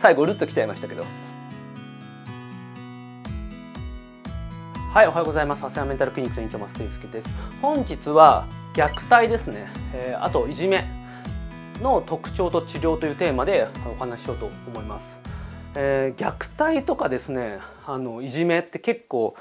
最後ルッと来ちゃいましたけどはいおはようございますアセアメンタルクリニックの院長松井介です本日は虐待ですね、えー、あといじめの特徴と治療というテーマでお話ししようと思います、えー、虐待とかですねあのいじめって結構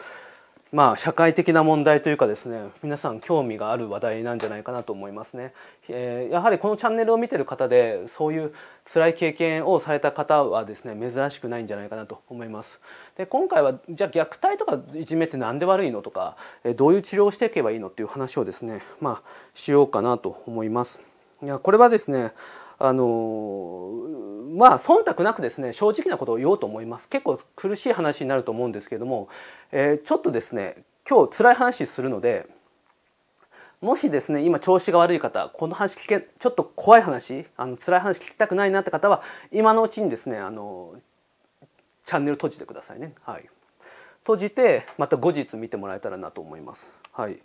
まあ、社会的な問題というかですね皆さん興味がある話題なんじゃないかなと思いますね、えー、やはりこのチャンネルを見てる方でそういう辛い経験をされた方はですね珍しくないんじゃないかなと思いますで今回はじゃあ虐待とかいじめって何で悪いのとかどういう治療をしていけばいいのっていう話をですねまあしようかなと思いますいやこれはですねあのまあ忖度なくですね正直なことを言おうと思います結構苦しい話になると思うんですけれども、えー、ちょっとですね今日辛い話するのでもしですね今調子が悪い方この話聞けちょっと怖い話あの辛い話聞きたくないなって方は今のうちにですねあのチャンネル閉じてくださいねはい閉じてまた後日見てもらえたらなと思いますはい。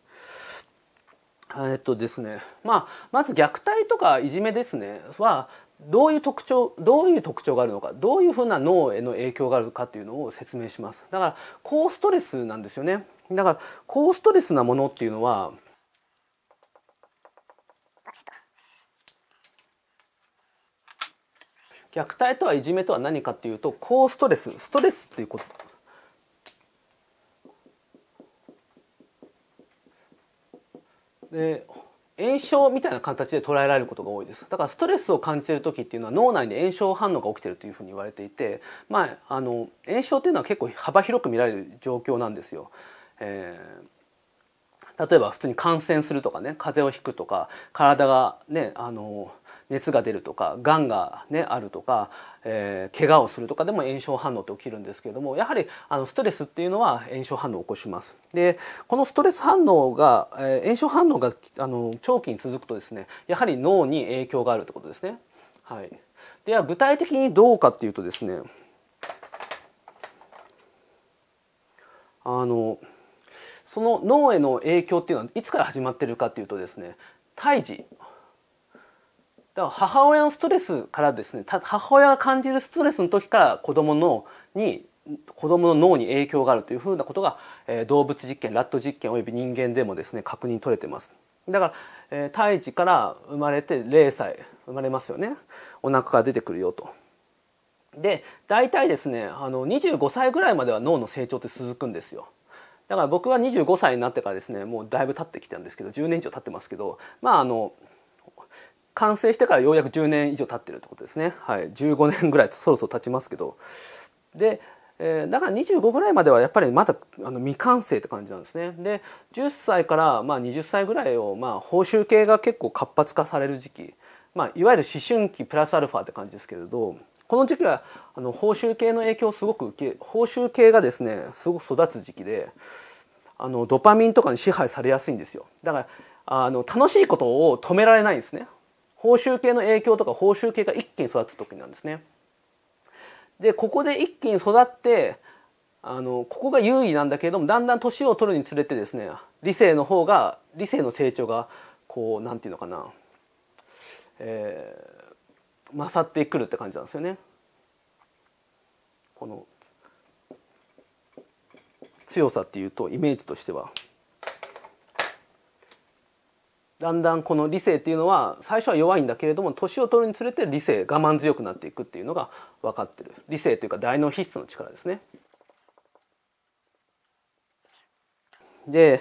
えっとですね、まあ、まず虐待とかいじめですねはどういう特徴どういう特徴があるのかどういうふうな脳への影響があるかというのを説明しますだから高ストレスなんですよねだから高ストレスなものっていうのは虐待とはいじめとは何かっていうと高ストレスストレスっていうことで炎症みたいな形で捉えられることが多いですだからストレスを感じてる時っていうのは脳内に炎症反応が起きてるというふうに言われていて、まあ、あの炎症っていうのは結構幅広く見られる状況なんですよ。えー、例えば普通に感染するとかね風邪をひくとか体がねあの熱が出るとかがんが、ね、あるとか、えー、怪我をするとかでも炎症反応って起きるんですけれどもやはりあのストレスっていうのは炎症反応を起こします。でこのストレス反応が、えー、炎症反応があの長期に続くとですねやはり脳に影響があるってことですね。はい、では具体的にどうかっていうとですねあのその脳への影響っていうのはいつから始まってるかっていうとですね胎児だから母親のストレスからですね母親が感じるストレスの時から子供のに子供の脳に影響があるというふうなことが、えー、動物実験ラット実験および人間でもですね確認取れてます。だから、えー、胎児から生まれて0歳生まれますよねお腹が出てくるよと。で大体ですねあの25歳ぐらいまでは脳の成長って続くんですよ。だから僕は25歳になってからですねもうだいぶ経ってきたんですけど10年以上経ってますけどまああの完成してからようやく10年以上経ってるってことですね、はい、15年ぐらいそろそろ経ちますけどで、えー、だから25ぐらいまではやっぱりまだあの未完成って感じなんですねで10歳からまあ20歳ぐらいを、まあ、報酬系が結構活発化される時期、まあ、いわゆる思春期プラスアルファって感じですけれどこの時期はあの報酬系の影響をすごく受け報酬系がですねすごく育つ時期であのドパミンとかに支配されやすいんですよだからあの楽しいことを止められないんですね報酬系の影響とか報酬系が一気に育つ時なんですね。でここで一気に育ってあのここが優位なんだけれどもだんだん年を取るにつれてですね理性の方が理性の成長がこう何て言うのかな、えー、勝ってくるって感じなんですよね。この強さっていうとイメージとしては。だんだんこの理性っていうのは最初は弱いんだけれども年を取るにつれて理性我慢強くなっていくっていうのが分かってる理性というか大脳皮質の力ですね。で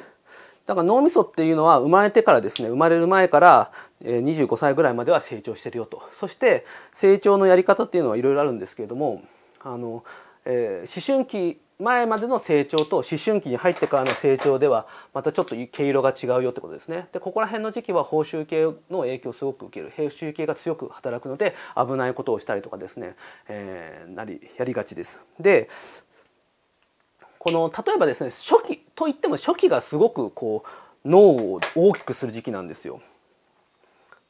だから脳みそっていうのは生まれてからですね生まれる前から25歳ぐらいまでは成長してるよとそして成長のやり方っていうのはいろいろあるんですけれどもあの、えー、思春期前までの成長と思春期に入ってからの成長ではまたちょっと毛色が違うよってことですねでここら辺の時期は報酬系の影響をすごく受ける編集系が強く働くので危ないことをしたりとかですね、えー、なりやりがちですでこの例えばですね初期といっても初期がすごくこう脳を大きくする時期なんですよ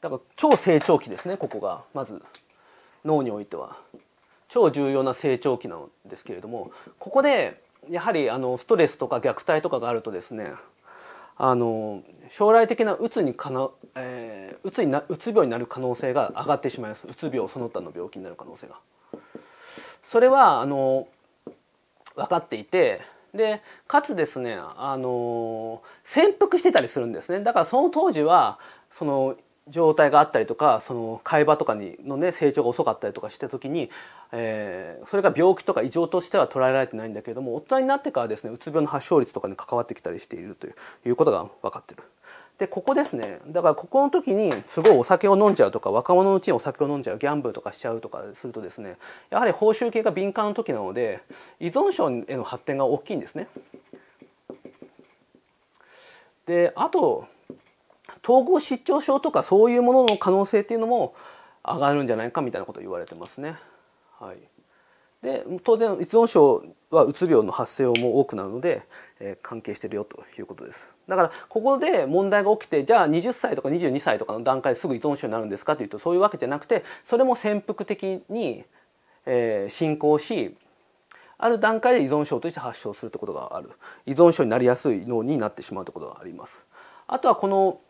だから超成長期ですねここがまず脳においては。超重要な成長期なんですけれどもここでやはりあのストレスとか虐待とかがあるとですねあの将来的なうつにかな、えー、うつになうつ病になる可能性が上がってしまいますうつ病その他の病気になる可能性が。それはあの分かっていてでかつですねあの潜伏してたりするんですねだからその当時はその状態があったりとかその会話とかにの、ね、成長が遅かったりとかした時に、えー、それが病気とか異常としては捉えられてないんだけれども大人になってからですねうつ病の発症率とかに関わってきたりしているといういうことが分かってる。でここですねだからここの時にすごいお酒を飲んじゃうとか若者のうちにお酒を飲んじゃうギャンブルとかしちゃうとかするとですねやはり報酬系が敏感の時なので依存症への発展が大きいんですね。であと統合失調症とかそういうものの可能性っていうのも上がるんじゃないかみたいなこと言われてますね。はい、で当然依存症はうつ病の発生も多くなるので、えー、関係してるよということですだからここで問題が起きてじゃあ20歳とか22歳とかの段階ですぐ依存症になるんですかというとそういうわけじゃなくてそれも潜伏的に、えー、進行しある段階で依存症として発症するってことがある依存症になりやすい脳になってしまうってことがありますあとはこの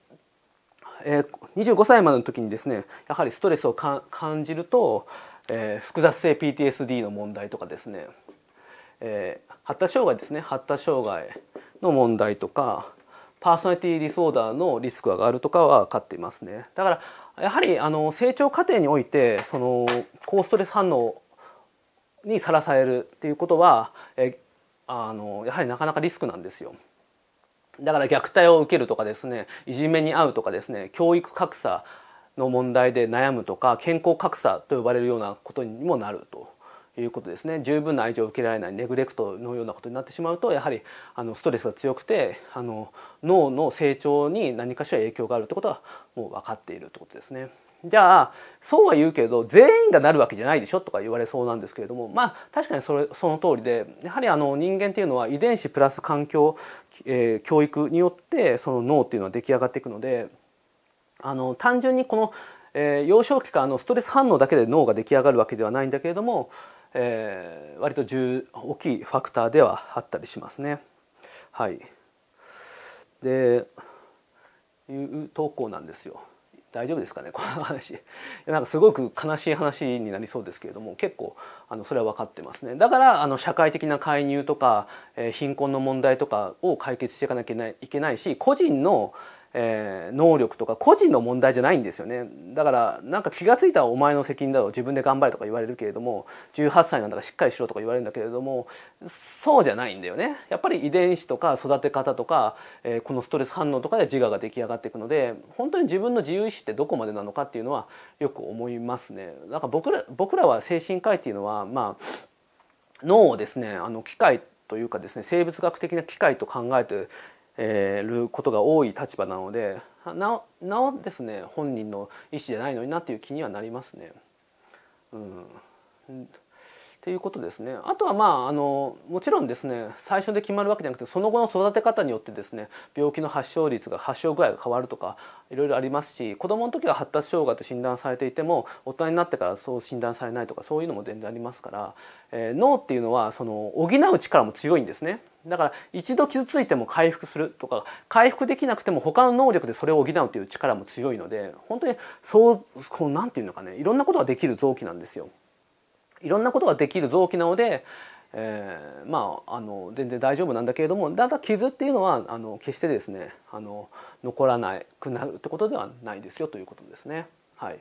えー、25歳までの時にですねやはりストレスを感じると、えー、複雑性 PTSD の問題とかですね、えー、発達障害ですね発達障害の問題とかパーソナリティディソーダーのリスクが上がるとかは分かっていますねだからやはりあの成長過程においてその高ストレス反応にさらされるっていうことはえあのやはりなかなかリスクなんですよ。だから虐待を受けるとかですねいじめに遭うとかですね教育格差の問題で悩むとか健康格差と呼ばれるようなことにもなるということですね十分な愛情を受けられないネグレクトのようなことになってしまうとやはりあのストレスが強くてあの脳の成長に何かしら影響があるってことはもう分かっているってことですね。じゃあそうは言うけど全員がなるわけじゃないでしょとか言われそうなんですけれどもまあ確かにそれその通りでやはりあの人間っていうのは遺伝子プラス環境えー、教育によってその脳っていうのは出来上がっていくのであの単純にこの、えー、幼少期からのストレス反応だけで脳が出来上がるわけではないんだけれども、えー、割と重大きいファクターではあったりしますね。はい、でいう投稿なんですよ。大丈夫ですかねこの話なんかすごく悲しい話になりそうですけれども結構あのそれは分かってますねだからあの社会的な介入とか、えー、貧困の問題とかを解決していかなきゃいけないし個人の、えー、能力とか個人の問題じゃないんですよねだからなんか気が付いたらお前の責任だろう自分で頑張れとか言われるけれども18歳なんだからしっかりしろとか言われるんだけれどもそうじゃないんだよねやっぱり遺伝子とか育て方とか、えー、このストレス反応とかで自我が出来上がっていくので本当に自分の自由意志ってどこまでなのかっていうのはよく思いますね。なんか僕ら僕らは精神科医っていうのは、まあ、脳をですねあの機械というかですね生物学的な機械と考えてえることが多い立場なのでなおなおですね本人の意思じゃないのになっていう気にはなりますね。うんっていうことですねあとはまああのもちろんですね最初で決まるわけじゃなくてその後の育て方によってですね病気の発症率が発症具合が変わるとかいろいろありますし子どもの時は発達障害と診断されていても大人になってからそう診断されないとかそういうのも全然ありますから、えー、脳っていうのはその補う力も強いんですね。だから一度傷ついても回復するとか回復できなくても他の能力でそれを補うという力も強いので本当にそうこうなんていうのかねいろんなことができる臓器なんですよ。いろんなことができる臓器なので、えー、まああの全然大丈夫なんだけれどもだんだん傷っていうのはあの決してですねあの残らなくなるってことではないですよということですね。はい、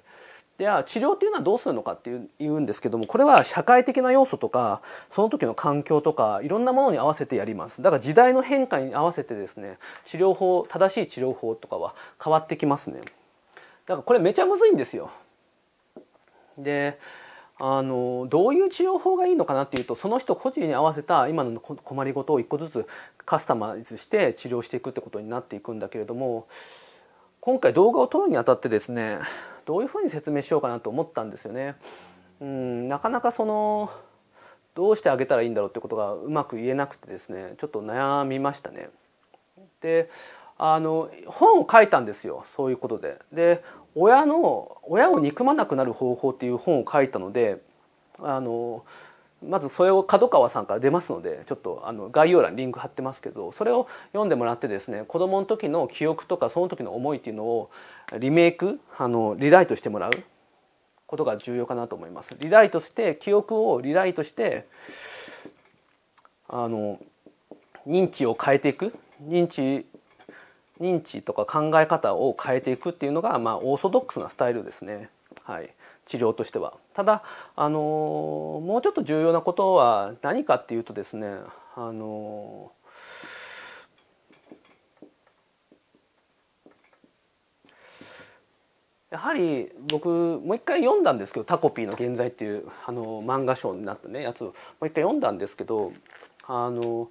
では治療っていうのはどうするのかっていう言うんですけどもこれは社会的な要素とかその時の環境とかいろんなものに合わせてやりますだから時代の変化に合わせてですね治療法正しい治療法とかは変わってきますねだからこれめちゃむずいんですよであのどういう治療法がいいのかなっていうとその人個人に合わせた今の困りごとを一個ずつカスタマイズして治療していくってことになっていくんだけれども今回動画を撮るにあたってですねどういうふうに説明しようかなと思ったんですよね。うんなかなかそのどうしてあげたらいいんだろうってことがうまく言えなくてですねちょっと悩みましたね。であの本を書いたんですよそういうことで。で親の親を憎まなくなる方法っていう本を書いたのであのまずそれを角川さんから出ますのでちょっとあの概要欄にリンク貼ってますけどそれを読んでもらってですね子どもの時の記憶とかその時の思いっていうのをリメイクあのリライトしてもらうことが重要かなと思います。リライトして記憶をリライトしてあの認知を変えていく認知認知とか考え方を変えていくっていうのが、まあ、オーソドックスなスタイルですね、はい、治療としては。ただ、あのもうちょっと重要なことは何かっていうとですね、あのやはり僕もう一回読んだんですけど「タコピーの現在」っていうあの漫画賞になったねやつをもう一回読んだんですけどあの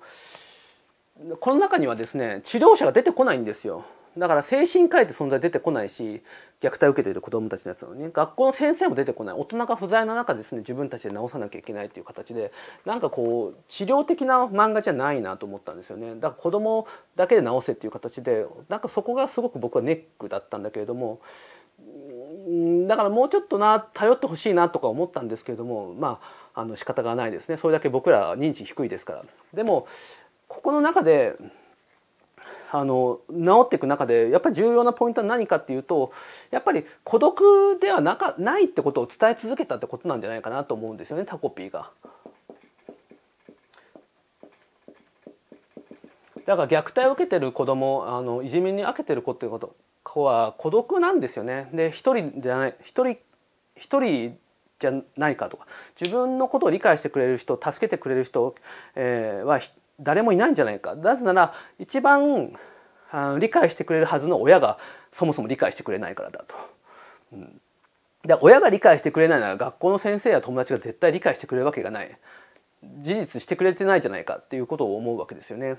この中にはですね治療者が出てこないんですよだから精神科医って存在出てこないし虐待を受けている子どもたちのやつはのね、学校の先生も出てこない大人が不在の中ですね自分たちで治さなきゃいけないという形でなんかこう治療的な漫画じゃないなと思ったんですよねだから子どもだけで治せっていう形でなんかそこがすごく僕はネックだったんだけれどもだからもうちょっとな頼ってほしいなとか思ったんですけれどもまああの仕方がないですねそれだけ僕ら認知低いですから。でもここの中であの治っていく中でやっぱり重要なポイントは何かっていうとやっぱり孤独ではなかないってことを伝え続けたってことなんじゃないかなと思うんですよねタコピーが。だから虐待を受けてる子供あのいじめにあけてる子っていうこと子は孤独なんですよね。で一人じゃない一人一人じゃないかとか自分のことを理解してくれる人助けてくれる人、えー、は誰もいないんじゃないか。なぜなら、一番理解してくれるはずの親がそもそも理解してくれないからだと。うん、で親が理解してくれないなら学校の先生や友達が絶対理解してくれるわけがない。事実してくれてないじゃないかっていうことを思うわけですよね。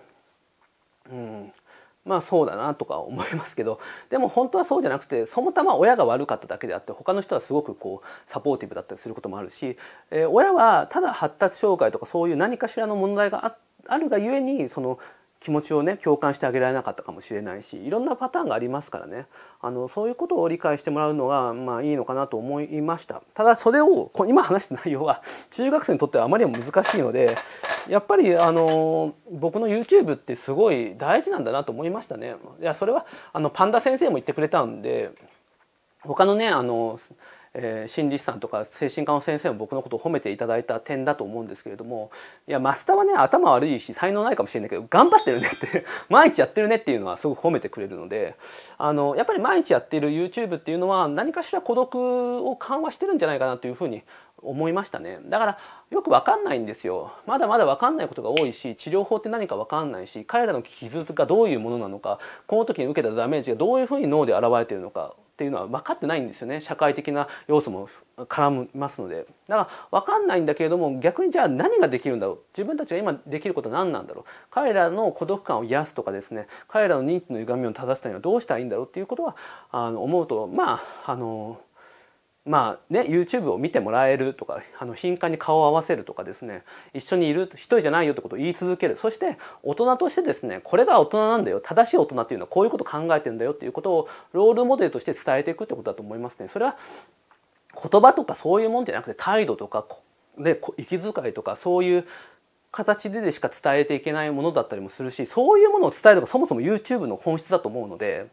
うん、まあそうだなとか思いますけどでも本当はそうじゃなくてそのたま親が悪かっただけであって他の人はすごくこうサポーティブだったりすることもあるし、えー、親はただ発達障害とかそういう何かしらの問題があってあるがゆえにその気持ちをね共感してあげられなかったかもしれないしいろんなパターンがありますからねあのそういうことを理解してもらうのがまあいいのかなと思いましたただそれを今話した内容は中学生にとってはあまりにも難しいのでやっぱりあの僕の YouTube ってすごい大事なんだなと思いましたねいやそれはあのパンダ先生も言ってくれたんで他のねあのえー、心理師さんとか精神科の先生も僕のことを褒めていただいた点だと思うんですけれどもいや増田はね頭悪いし才能ないかもしれないけど頑張ってるねって 毎日やってるねっていうのはすごく褒めてくれるのであのやっぱり毎日やってる YouTube っていうのは何かしら孤独を緩和してるんじゃないかなというふうに思いましたねだからよくわかんないんですよまだまだわかんないことが多いし治療法って何かわかんないし彼らの傷がどういうものなのかこの時に受けたダメージがどういうふうに脳で現れてるのかっていうのは分かってないんですよね社会的な要素も絡みますのでだから分かんないんだけれども逆にじゃあ何ができるんだろう自分たちが今できることは何なんだろう彼らの孤独感を癒すとかですね彼らの認知の歪みを正すためにはどうしたらいいんだろうっていうことはあの思うとまああのまあね、YouTube を見てもらえるとかあの頻繁に顔を合わせるとかですね一緒にいる一人じゃないよってことを言い続けるそして大人としてですねこれが大人なんだよ正しい大人っていうのはこういうこと考えてるんだよっていうことをロールモデルとして伝えていくってことだと思いますね。それは言葉とかそういうもんじゃなくて態度とか、ね、息遣いとかそういう形ででしか伝えていけないものだったりもするしそういうものを伝えるのがそもそも YouTube の本質だと思うので。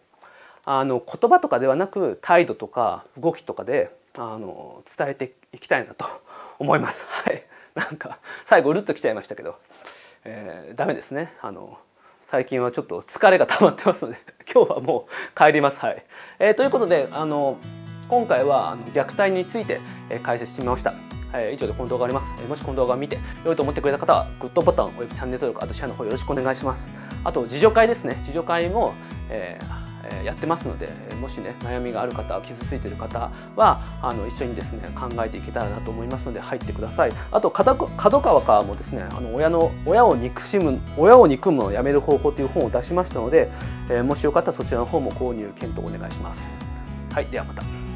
あの言葉とかではなく態度とか動きとかであの伝えていきたいなと 思います。はい、なんか最後うるっときちゃいましたけど、えー、ダメですねあの最近はちょっと疲れが溜まってますので 今日はもう帰ります。はいえー、ということであの今回はあの虐待について、え解説してみました。はい、以上でこの動画あります、もしこの動画を見て良いと思ってくれた方はグッドボタンおよびチャンネル登録あとシェアの方よろしくお願いしますあと自助会ですね自助会も、えーえやってますのでもしね悩みがある方傷ついてる方はあの一緒にですね考えていけたらなと思いますので入ってくださいあと角川かもですねあの親の親を憎しむ親を憎むのをやめる方法という本を出しましたので、えもしよかったらそちらの方も購入検討お願いしますはいではまた